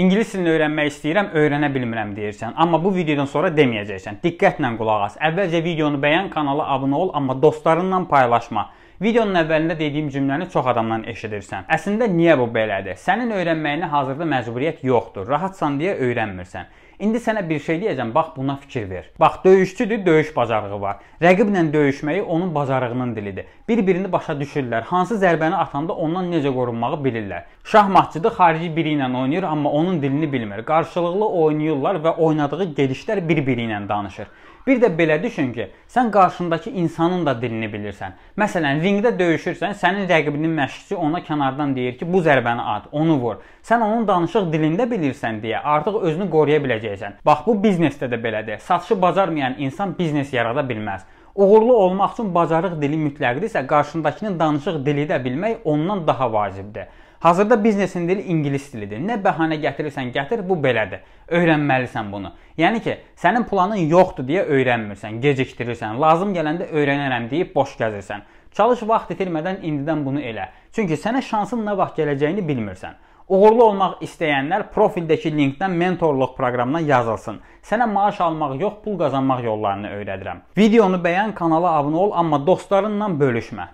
İngilis dilini öyrənmək istəyirəm, öyrənə bilmirəm deyirsən. Amma bu videodan sonra deməyəcəksən. Diqqətlə qulaq as. Əvvəlcə videonu bəyən, kanala abunə ol, amma dostlarınla paylaşma. Videonun əvvəlində dediyim cümləni çox adamdan eşidirsən. Əslində niyə bu belədir? Sənin öyrənməyinə hazırda məcburiyyət yoxdur. Rahatsan deyə öyrənmirsən. İndi sənə bir şey deyəcəm, bax buna fikir ver. Bax döyüşçüdür, döyüş bacarığı var. Rəqiblə döyüşməyi onun bacarığının dilidir. Bir-birini başa düşürlər. Hansı zərbəni atanda ondan necə qorunmağı bilirlər. Şahmatçıdır, xarici biri ilə oynayır, amma onun dilini bilmir. Qarşılıqlı oynayırlar və oynadığı gedişlər bir-biri ilə danışır. Bir də belə düşün ki, sən qarşındakı insanın da dilini bilirsən. Məsələn, ringdə döyüşürsən, sənin rəqibinin məşqçisi ona kənardan deyir ki, bu zərbəni at, onu vur. Sən onun danışıq dilində bilirsən deyə artıq özünü qoruya biləcəksən. Bax bu biznesdə də belədir. Satışı bacarmayan insan biznes yarada bilməz. Uğurlu olmaq üçün bacarıq dili mütləqdirsə, qarşındakının danışıq dili də bilmək ondan daha vacibdir. Hazırda biznesin dili ingilis dilidir. Nə bəhanə gətirirsən gətir, bu belədir. Öyrənməlisən bunu. Yəni ki, sənin planın yoxdur deyə öyrənmirsən, gecikdirirsən. Lazım gələndə öyrənərəm deyib boş gəzirsən. Çalış vaxt itirmədən indidən bunu elə. Çünki sənə şansın nə vaxt gələcəyini bilmirsən. Uğurlu olmaq istəyənlər profildəki linkdən mentorluq proqramına yazılsın. Sənə maaş almaq yox, pul qazanmaq yollarını öyrədirəm. Videonu bəyən, kanala abunə ol, amma dostlarınla bölüşmə.